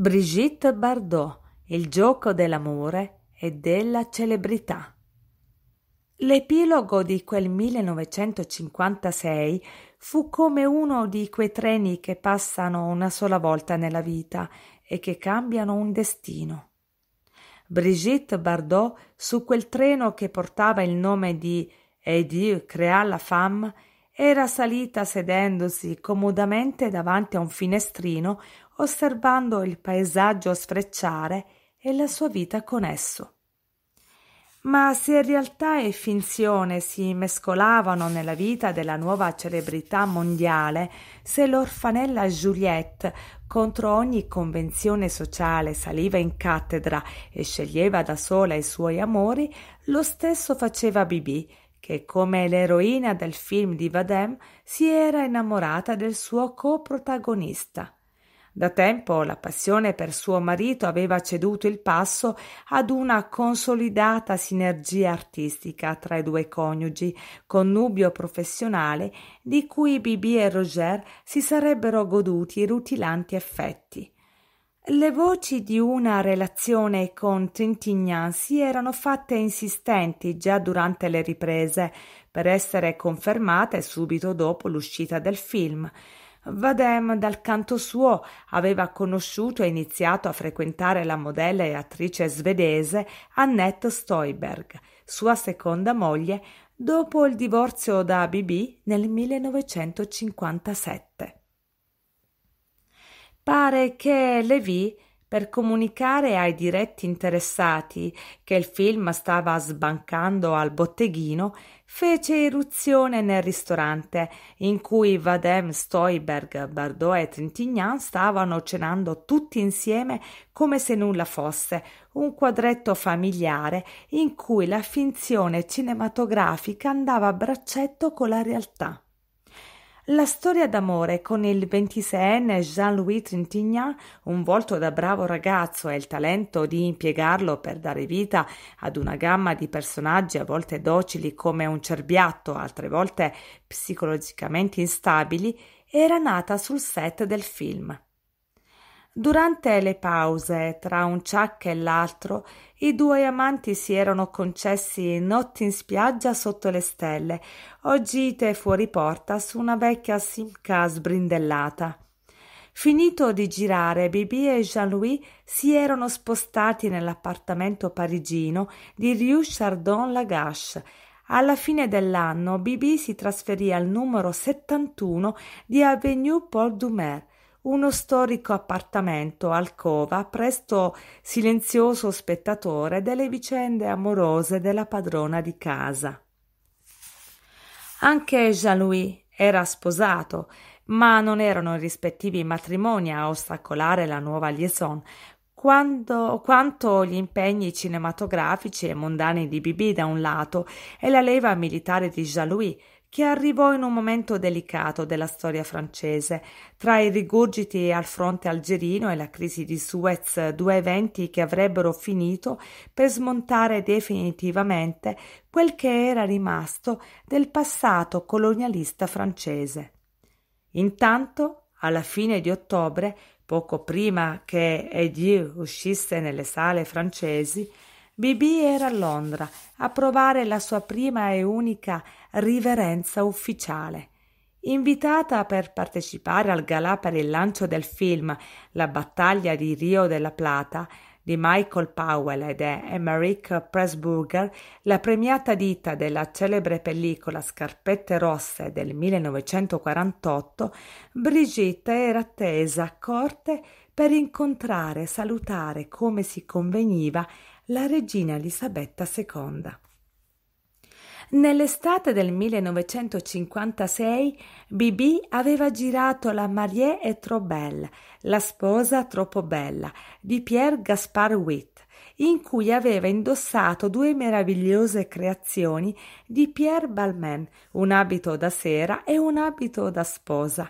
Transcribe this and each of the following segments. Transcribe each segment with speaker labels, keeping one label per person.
Speaker 1: Brigitte Bardot, Il gioco dell'amore e della celebrità. L'epilogo di quel 1956 fu come uno di quei treni che passano una sola volta nella vita e che cambiano un destino. Brigitte Bardot, su quel treno che portava il nome di Edieu Créa la Femme, era salita sedendosi comodamente davanti a un finestrino osservando il paesaggio sfrecciare e la sua vita con esso. Ma se realtà e finzione si mescolavano nella vita della nuova celebrità mondiale, se l'orfanella Juliette contro ogni convenzione sociale saliva in cattedra e sceglieva da sola i suoi amori, lo stesso faceva Bibi, che come l'eroina del film di Vadem si era innamorata del suo coprotagonista. Da tempo la passione per suo marito aveva ceduto il passo ad una consolidata sinergia artistica tra i due coniugi, connubio professionale di cui Bibi e Roger si sarebbero goduti i rutilanti effetti. Le voci di una relazione con Trintignant si erano fatte insistenti già durante le riprese, per essere confermate subito dopo l'uscita del film. Vadem, dal canto suo, aveva conosciuto e iniziato a frequentare la modella e attrice svedese Annette Stoiberg, sua seconda moglie, dopo il divorzio da BB nel 1957. Pare che Levi per comunicare ai diretti interessati che il film stava sbancando al botteghino, fece irruzione nel ristorante in cui Vadem Stoiberg, Bardot e Trintignant stavano cenando tutti insieme come se nulla fosse, un quadretto familiare in cui la finzione cinematografica andava a braccetto con la realtà. La storia d'amore con il 26enne Jean-Louis Trintignant, un volto da bravo ragazzo e il talento di impiegarlo per dare vita ad una gamma di personaggi a volte docili come un cerbiatto, altre volte psicologicamente instabili, era nata sul set del film. Durante le pause tra un ciak e l'altro, i due amanti si erano concessi notti in spiaggia sotto le stelle o gite fuori porta su una vecchia simca sbrindellata. Finito di girare, Bibi e Jean-Louis si erano spostati nell'appartamento parigino di Rue Chardon-Lagache alla fine dell'anno Bibi si trasferì al numero 71 di Avenue Paul Dumer uno storico appartamento alcova presto silenzioso spettatore delle vicende amorose della padrona di casa. Anche Jean-Louis era sposato, ma non erano i rispettivi matrimoni a ostacolare la nuova liaison, quando, quanto gli impegni cinematografici e mondani di Bibi da un lato e la leva militare di Jean-Louis che arrivò in un momento delicato della storia francese, tra i rigurgiti al fronte algerino e la crisi di Suez, due eventi che avrebbero finito per smontare definitivamente quel che era rimasto del passato colonialista francese. Intanto, alla fine di ottobre, poco prima che Edieu uscisse nelle sale francesi, Bibì era a Londra a provare la sua prima e unica riverenza ufficiale. Invitata per partecipare al galà per il lancio del film La battaglia di Rio della Plata di Michael Powell ed Emmerich Pressburger, la premiata ditta della celebre pellicola Scarpette Rosse del 1948, Brigitte era attesa a corte per incontrare e salutare come si conveniva la regina Elisabetta II. Nell'estate del 1956 Bibi aveva girato La Marie est trop belle, la sposa troppo bella, di Pierre Gaspar Witt, in cui aveva indossato due meravigliose creazioni di Pierre Balmain, un abito da sera e un abito da sposa,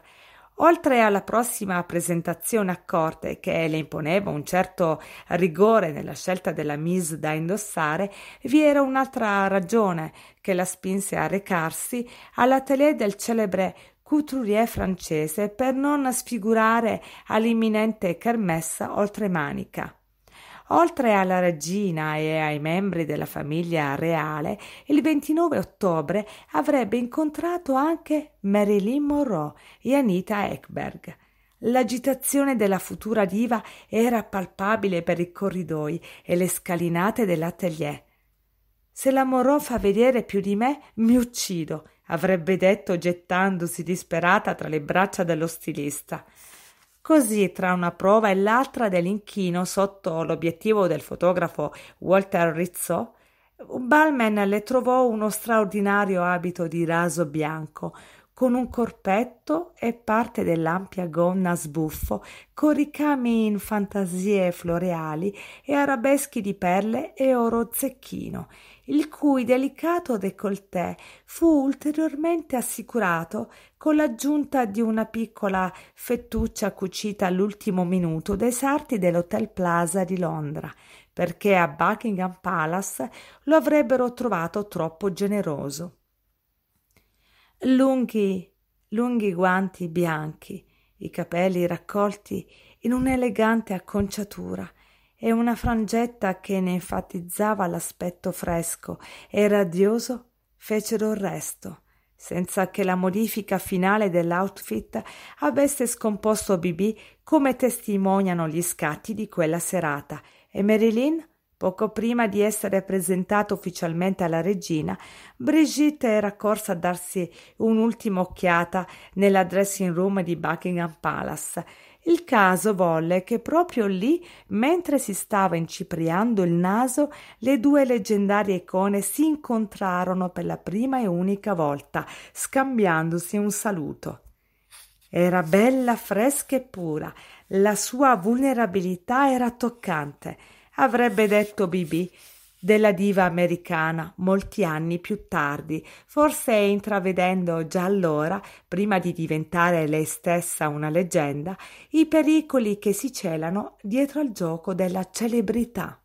Speaker 1: Oltre alla prossima presentazione a corte che le imponeva un certo rigore nella scelta della Miss da indossare, vi era un'altra ragione che la spinse a recarsi all'atelier del celebre couturier francese per non sfigurare all'imminente kermessa oltremanica. Oltre alla regina e ai membri della famiglia reale, il 29 ottobre avrebbe incontrato anche Marilyn Monroe e Anita Ekberg. L'agitazione della futura diva era palpabile per i corridoi e le scalinate dell'atelier. Se la Monroe fa vedere più di me, mi uccido, avrebbe detto gettandosi disperata tra le braccia dello stilista. Così tra una prova e l'altra dell'inchino sotto l'obiettivo del fotografo Walter Rizzo, Balmen le trovò uno straordinario abito di raso bianco, con un corpetto e parte dell'ampia gonna a sbuffo, con ricami in fantasie floreali e arabeschi di perle e oro zecchino, il cui delicato décolleté fu ulteriormente assicurato con l'aggiunta di una piccola fettuccia cucita all'ultimo minuto dai sarti dell'Hotel Plaza di Londra, perché a Buckingham Palace lo avrebbero trovato troppo generoso lunghi, lunghi guanti bianchi, i capelli raccolti in un'elegante acconciatura e una frangetta che ne enfatizzava l'aspetto fresco e radioso, fecero il resto, senza che la modifica finale dell'outfit avesse scomposto Bibì come testimoniano gli scatti di quella serata, e Marilyn Poco prima di essere presentata ufficialmente alla regina, Brigitte era corsa a darsi un'ultima occhiata nella dressing room di Buckingham Palace. Il caso volle che proprio lì, mentre si stava incipriando il naso, le due leggendarie icone si incontrarono per la prima e unica volta, scambiandosi un saluto. Era bella, fresca e pura, la sua vulnerabilità era toccante avrebbe detto Bibi della diva americana molti anni più tardi, forse intravedendo già allora, prima di diventare lei stessa una leggenda, i pericoli che si celano dietro al gioco della celebrità.